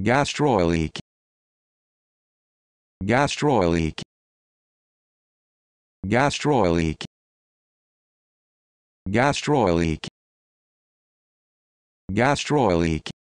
Gastroleak. Gastroleak. Gastroleak. Gastroleak. Gastroleak.